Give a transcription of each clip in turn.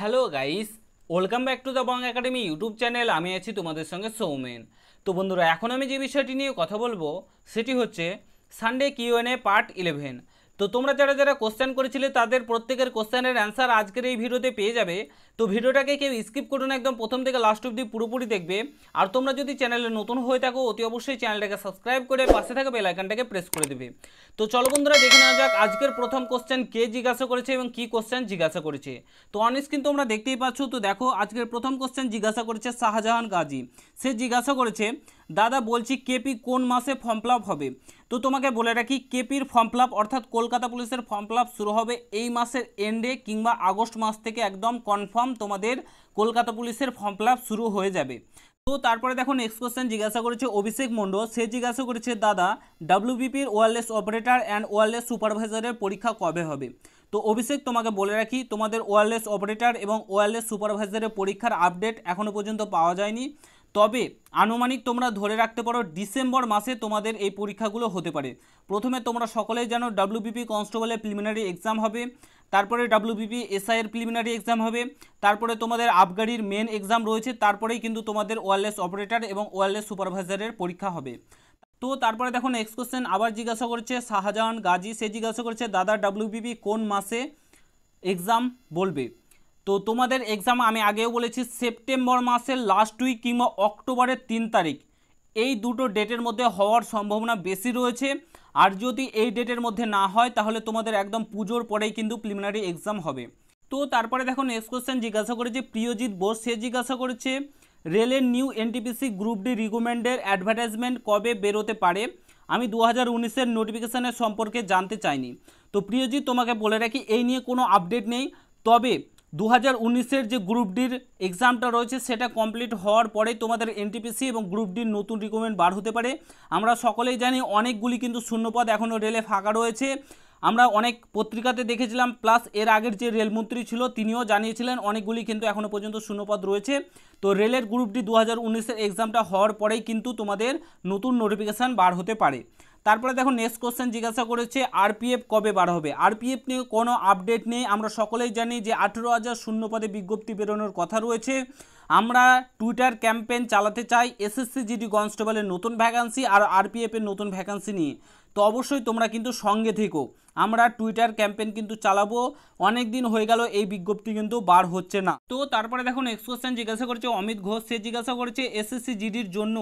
Hello guys welcome back to the Bong Academy YouTube channel আমি আছি তোমাদের সঙ্গে সৌমেন তো বন্ধুরা এখন আমি যে বিষয়টি নিয়ে কথা বলবো সেটি হচ্ছে সানডে কিউএনএ পার্ট ইলেভেন তো তোমরা যারা যারা কোশ্চেন করেছিলে তাদের প্রত্যেকের কোশ্চেনের অ্যান্সার আজকের এই ভিডিওতে পেয়ে যাবে তো ভিডিওটাকে কেউ স্কিপ করুন একদম প্রথম থেকে লাস্ট অব্দি পুরোপুরি দেখবে আর তোমরা যদি চ্যানেলে নতুন হয়ে থাকো অতি অবশ্যই চ্যানেলটাকে সাবস্ক্রাইব করে পাশে থাকা বেলাইকানটাকে প্রেস করে দেবে তো চলো বন্ধুরা দেখে নেওয়া যাক আজকের প্রথম কোশ্চেন কে জিজ্ঞাসা করেছে এবং কি কোশ্চেন জিজ্ঞাসা করেছে তো অনেক কিন্তু তোমরা দেখতেই পাচ্ছ তো দেখো আজকের প্রথম কোশ্চেন জিজ্ঞাসা করেছে শাহজাহান গাজী সে জিজ্ঞাসা করেছে দাদা বলছি কেপি কোন মাসে ফর্ম ফিল হবে তো তোমাকে বলে রাখি কেপির ফর্ম ফিল অর্থাৎ কলকাতা পুলিশের ফর্ম ফিল শুরু হবে এই মাসের এন্ডে কিংবা আগস্ট মাস থেকে একদম কনফার্ম তোমাদের কলকাতা পুলিশের ফর্ম ফিল শুরু হয়ে যাবে তো তারপরে দেখো নেক্সট কোশ্চেন জিজ্ঞাসা করেছে অভিষেক মন্ডল সে জিজ্ঞাসা করেছে দাদা ডাব্লিউবিপির ওয়ারলেস অপারেটার অ্যান্ড ওয়ারলেস সুপারভাইজারের পরীক্ষা কবে হবে তো অভিষেক তোমাকে বলে রাখি তোমাদের ওয়ারলেস অপারেটার এবং ওয়ারলেস সুপারভাইজারের পরীক্ষার আপডেট এখনও পর্যন্ত পাওয়া যায়নি তবে আনুমানিক তোমরা ধরে রাখতে পারো ডিসেম্বর মাসে তোমাদের এই পরীক্ষাগুলো হতে পারে প্রথমে তোমরা সকলেই জানো ডাব্লিউবিপি কনস্টেবলের প্রিলিমিনারি এক্সাম হবে তারপরে ডাব্লিউবিপি এসআইয়ের প্রিলিমিনারি এক্সাম হবে তারপরে তোমাদের আবগারির মেন এক্সাম রয়েছে তারপরেই কিন্তু তোমাদের ওয়ারলেস অপারেটর এবং ওয়ারলেস সুপারভাইজারের পরীক্ষা হবে তো তারপরে দেখো নেক্সট কোশ্চেন আবার জিজ্ঞাসা করছে শাহজাহান গাজী সে জিজ্ঞাসা করছে দাদা ডাব্লিউবিপি কোন মাসে এক্সাম বলবে তো তোমাদের এক্সাম আমি আগেও বলেছি সেপ্টেম্বর মাসের লাস্ট উইক কিংবা অক্টোবরের তিন তারিখ এই দুটো ডেটের মধ্যে হওয়ার সম্ভাবনা বেশি রয়েছে আর যদি এই ডেটের মধ্যে না হয় তাহলে তোমাদের একদম পুজোর পরেই কিন্তু প্রিলিমিনারি এক্সাম হবে তো তারপরে দেখো নেক্সট কোয়েশ্চেন জিজ্ঞাসা করেছে প্রিয়জিৎ বোস সে জিজ্ঞাসা করেছে রেলের নিউ এনটিপিসি গ্রুপ ডি রিকমেন্ডের অ্যাডভার্টাইজমেন্ট কবে বেরোতে পারে আমি দু হাজার উনিশের নোটিফিকেশানের সম্পর্কে জানতে চাইনি তো প্রিয়জিৎ তোমাকে বলে রাখি এই নিয়ে কোনো আপডেট নেই তবে দু হাজার যে গ্রুপ ডির এক্সামটা রয়েছে সেটা কমপ্লিট হওয়ার পরে তোমাদের এনটিপিসি এবং গ্রুপ ডির নতুন রিকমেন্ড বার হতে পারে আমরা সকলেই জানি অনেকগুলি কিন্তু শূন্যপদ এখনও রেলে ফাঁকা রয়েছে আমরা অনেক পত্রিকাতে দেখেছিলাম প্লাস এর আগের যে রেলমন্ত্রী ছিল তিনিও জানিয়েছিলেন অনেকগুলি কিন্তু এখনও পর্যন্ত শূন্যপদ রয়েছে তো রেলের গ্রুপ ডি দু হাজার এক্সামটা হওয়ার পরেই কিন্তু তোমাদের নতুন নোটিফিকেশান বার হতে পারে তারপরে দেখো নেক্সট কোশ্চেন জিজ্ঞাসা করেছে আরপিএফ কবে বার হবে আরপিএফ নিয়ে কোনো আপডেট নেই আমরা সকলেই জানি যে আঠেরো হাজার শূন্য পদে বিজ্ঞপ্তি বেরোনোর কথা রয়েছে আমরা টুইটার ক্যাম্পেন চালাতে চাই এসএসসি জিডি কনস্টেবলের নতুন ভ্যাকান্সি আর আরপিএফের নতুন ভ্যাকান্সি নিয়ে তো অবশ্যই তোমরা কিন্তু সঙ্গে থেকো আমরা টুইটার ক্যাম্পেন কিন্তু চালাবো অনেক দিন হয়ে গেল এই বিজ্ঞপ্তি কিন্তু বার হচ্ছে না তো তারপরে দেখুন নেক্সট কোশ্চেন জিজ্ঞাসা করছে অমিত ঘোষ সে জিজ্ঞাসা করছে এসএসসি জিডির জন্য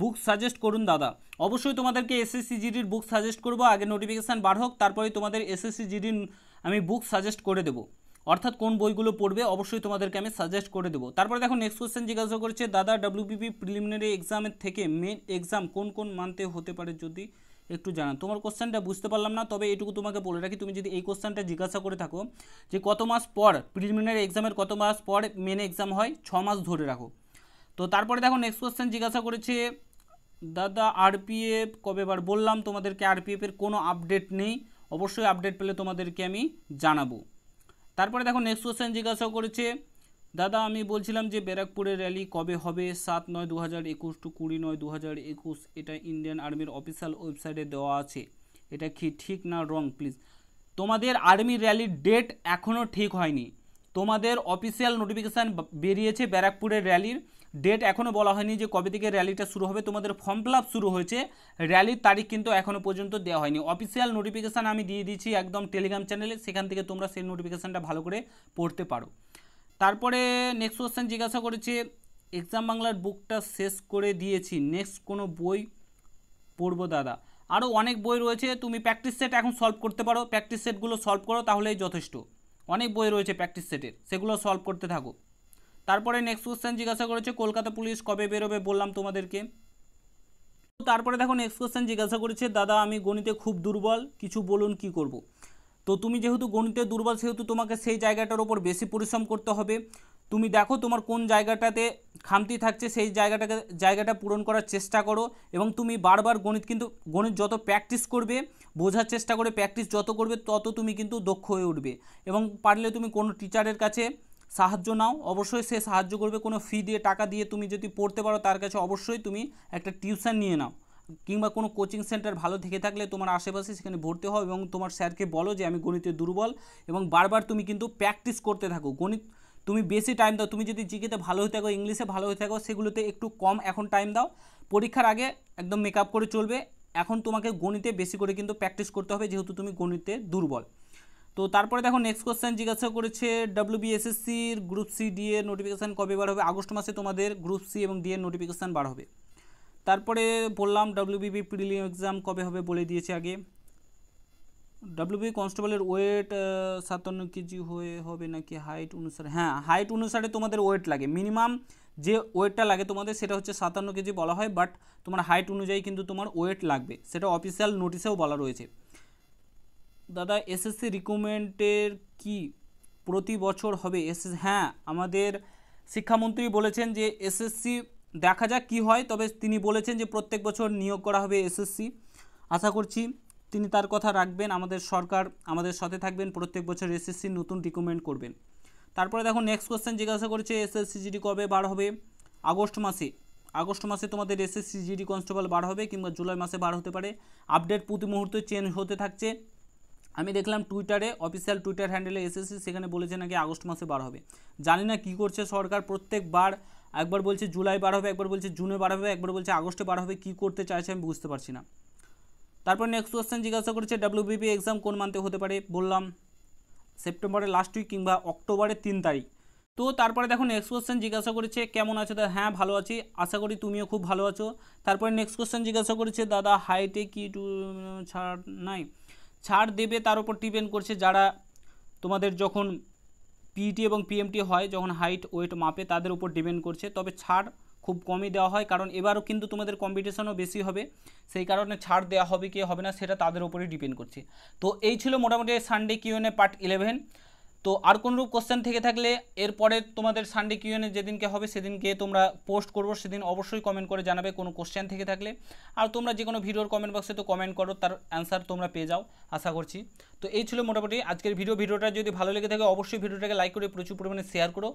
বুক সাজেস্ট করুন দাদা অবশ্যই তোমাদেরকে এসএসসি জিডির বুক সাজেস্ট করবো আগে নোটিফিকেশান বার হোক তারপরে তোমাদের এসএসসি জিডির আমি বুক সাজেস্ট করে দেবো অর্থাৎ কোন বইগুলো পড়বে অবশ্যই তোমাদেরকে আমি সাজেস্ট করে দেবো তারপরে দেখো নেক্সট কোয়েশ্চেন জিজ্ঞাসা করেছে দাদা ডাব্লিউবিপি প্রিলিমিনারি এক্সামের থেকে মেন এক্সাম কোন কোন মানতে হতে পারে যদি একটু জানান তোমার কোশ্চেনটা বুঝতে পারলাম না তবে এটুকু তোমাকে বলে রাখি তুমি যদি এই কোশ্চেনটা জিজ্ঞাসা করে থাকো যে কত মাস পর প্রিলিমিনারি এক্সামের কত মাস পর মেন এক্সাম হয় ছ মাস ধরে রাখো তো তারপরে দেখো নেক্সট কোশ্চেন জিজ্ঞাসা করেছে দাদা আরপিএফ বার বললাম তোমাদেরকে আরপিএফের কোনো আপডেট নেই অবশ্যই আপডেট পেলে তোমাদেরকে আমি জানাবো তারপরে দেখো নেক্সট কোশ্চেন জিজ্ঞাসা করেছে দাদা আমি বলছিলাম যে ব্যারাকপুরের র্যালি কবে হবে সাত নয় দু হাজার একুশ টু কুড়ি নয় দু হাজার একুশ এটা ইন্ডিয়ান আর্মির অফিসিয়াল ওয়েবসাইটে দেওয়া আছে এটা কি ঠিক না রং প্লিজ তোমাদের আর্মি র্যালির ডেট এখনও ঠিক হয়নি তোমাদের অফিসিয়াল নোটিফিকেশান বেরিয়েছে ব্যারাকপুরের র্যালির ডেট এখনও বলা হয়নি যে কবে থেকে র্যালিটা শুরু হবে তোমাদের ফর্ম ফিল শুরু হয়েছে র্যালির তারিখ কিন্তু এখনও পর্যন্ত দেওয়া হয়নি অফিসিয়াল নোটিফিকেশান আমি দিয়ে দিচ্ছি একদম টেলিগ্রাম চ্যানেলে সেখান থেকে তোমরা সেই নোটিফিকেশানটা ভালো করে পড়তে পারো তারপরে নেক্সট কোশ্চেন জিজ্ঞাসা করেছে এক্সাম বাংলার বুকটা শেষ করে দিয়েছি নেক্সট কোনো বই পড়বো দাদা আরও অনেক বই রয়েছে তুমি প্র্যাকটিস সেট এখন সলভ করতে পারো প্র্যাকটিস সেটগুলো সলভ করো তাহলেই যথেষ্ট অনেক বই রয়েছে প্র্যাকটিস সেটের সেগুলো সলভ করতে থাকো তারপরে নেক্সট কোশ্চেন জিজ্ঞাসা করেছে কলকাতা পুলিশ কবে বেরোবে বললাম তোমাদেরকে তারপরে দেখো নেক্সট কোশ্চেন জিজ্ঞাসা করেছে দাদা আমি গণিতে খুব দুর্বল কিছু বলুন কি করব। তো তুমি যেহেতু গণিতে দুর্বল সেহেতু তোমাকে সেই জায়গাটার ওপর বেশি পরিশ্রম করতে হবে তুমি দেখো তোমার কোন জায়গাটাতে খামতি থাকছে সেই জায়গাটাকে জায়গাটা পূরণ করার চেষ্টা করো এবং তুমি বারবার গণিত কিন্তু গণিত যত প্র্যাকটিস করবে বোঝার চেষ্টা করে প্র্যাকটিস যত করবে তত তুমি কিন্তু দক্ষ হয়ে উঠবে এবং পারলে তুমি কোনো টিচারের কাছে সাহায্য নাও অবশ্যই সে সাহায্য করবে কোনো ফি দিয়ে টাকা দিয়ে তুমি যদি পড়তে পারো তার কাছে অবশ্যই তুমি একটা টিউশন নিয়ে নাও কিংবা কোনো কোচিং সেন্টার ভালো থেকে থাকলে তোমার আশেপাশে সেখানে ভর্তি হও এবং তোমার স্যারকে বলো যে আমি গণিতে দুর্বল এবং বারবার তুমি কিন্তু প্র্যাকটিস করতে থাকো গণিত তুমি বেশি টাইম দাও তুমি যদি জিকেতে ভালো হয়ে থাকো ইংলিশে ভালো হয়ে থাকো সেগুলোতে একটু কম এখন টাইম দাও পরীক্ষার আগে একদম মেকআপ করে চলবে এখন তোমাকে গণিতে বেশি করে কিন্তু প্র্যাকটিস করতে হবে যেহেতু তুমি গণিতে দুর্বল তো তারপরে দেখো নেক্সট কোশ্চেন জিজ্ঞাসা করেছে ডাব্লিউবিএসএসসির গ্রুপ সি ডি এর নোটিফিকেশান কবে বার হবে আগস্ট মাসে তোমাদের গ্রুপ সি এবং ডি এর নোটিফিকেশান বার হবে তারপরে বললাম ডাব্লিউবিবি প্রিলিম এক্সাম কবে হবে বলে দিয়েছে আগে বি কনস্টেবলের ওয়েট সাতান্ন কেজি হয়ে হবে নাকি হাইট অনুসারে হ্যাঁ হাইট অনুসারে তোমাদের ওয়েট লাগে মিনিমাম যে ওয়েটটা লাগে তোমাদের সেটা হচ্ছে সাতান্ন কেজি বলা হয় বাট তোমার হাইট অনুযায়ী কিন্তু তোমার ওয়েট লাগবে সেটা অফিসিয়াল নোটিশেও বলা রয়েছে দাদা এসএসসি রিক্রুটমেন্টের কি প্রতি বছর হবে এস হ্যাঁ আমাদের শিক্ষামন্ত্রী বলেছেন যে এসএসসি দেখা যাক কী হয় তবে তিনি বলেছেন যে প্রত্যেক বছর নিয়োগ করা হবে এসএসসি আশা করছি তিনি তার কথা রাখবেন আমাদের সরকার আমাদের সাথে থাকবেন প্রত্যেক বছর এসএসসি নতুন রিকমেন্ড করবেন তারপরে দেখো নেক্সট কোশ্চেন জিজ্ঞাসা করেছে এসএসসি জিডি কবে বার হবে আগস্ট মাসে আগস্ট মাসে তোমাদের এসএসসি জিডি কনস্টেবল বার হবে কিংবা জুলাই মাসে বার হতে পারে আপডেট প্রতি মুহূর্তে চেঞ্জ হতে থাকছে আমি দেখলাম টুইটারে অফিসিয়াল টুইটার হ্যান্ডেলে এসেছি সেখানে বলেছে নাকি আগস্ট মাসে বার হবে জানি না কী করছে সরকার প্রত্যেকবার একবার বলছে জুলাই বার হবে একবার বলছে জুনে বার হবে একবার বলছে আগস্টে বার হবে কী করতে চাইছে আমি বুঝতে পারছি না তারপর নেক্সট কোয়েশ্চেন জিজ্ঞাসা করেছে ডাব্লিউবিপি এক্সাম কোন মান্থে হতে পারে বললাম সেপ্টেম্বরের লাস্ট উইক কিংবা অক্টোবরের তিন তারিখ তো তারপরে দেখো নেক্সট কোয়েশ্চেন জিজ্ঞাসা করেছে কেমন আছো দাদা হ্যাঁ ভালো আছি আশা করি তুমিও খুব ভালো আছো তারপরে নেক্সট কোয়েশ্চেন জিজ্ঞাসা করেছে দাদা হাইটে কি টু ছাড় নাই ছাড় দেবে তার উপর ডিপেন্ড করছে যারা তোমাদের যখন পিইটি e এবং পিএমটি হয় যখন হাইট ওয়েট মাপে তাদের উপর ডিপেন্ড করছে তবে ছাড় খুব কমই দেওয়া হয় কারণ এবারও কিন্তু তোমাদের কম্পিটিশনও বেশি হবে সেই কারণে ছাড় দেওয়া হবে কি হবে না সেটা তাদের উপরে ডিপেন্ড করছে তো এই ছিল মোটামুটি সানডে কিউএনএ পার্ট ইলেভেন তো আর রূপ কোশ্চেন থেকে থাকলে এরপরে তোমাদের সানডে কিউএনএ যেদিনকে হবে সেদিনকে তোমরা পোস্ট করবো সেদিন অবশ্যই কমেন্ট করে জানাবে কোনো কোশ্চেন থেকে থাকলে আর তোমরা যে কোনো ভিডিওর কমেন্ট বক্সে তো কমেন্ট করো তার অ্যান্সার তোমরা পেয়ে যাও আশা করছি তো এই ছিল মোটামুটি আজকের ভিডিও ভিডিওটা যদি ভালো লেগে থাকে অবশ্যই ভিডিওটাকে লাইক করে প্রচুর পরিমাণে শেয়ার করো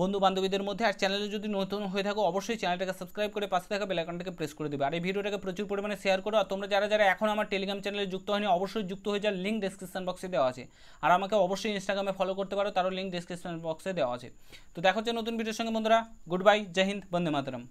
বন্ধু বান্ধবীদের মধ্যে আর চ্যানেলে যদি নতুন হয়ে থাকো অবশ্যই চ্যানেলটাকে সাবস্ক্রাইব করে পাশে থাকা বেলাকনটাকে প্রেস করে দেবে আর এই ভিডিওটাকে প্রচুর পরিমাণে শেয়ার করো আর তোমরা যারা যারা এখন আমার টেলিগ্রাম চ্যানেলে যুক্ত হয়নি অবশ্যই যুক্ত হয়ে যাওয়ার লিঙ্ক ডেসক্রিপশন বক্সে দেওয়া আছে আর আমাকে অবশ্যই ইনস্টাগ্রামে ফলো করতে পারো তারও লিঙ্ক ডিসক্রিপশন বক্সে দেওয়া আছে তো দেখা হচ্ছে নতুন ভিডিওর সঙ্গে বন্ধুরা গুড বাই জয় হিন্দ বন্দে মাতরম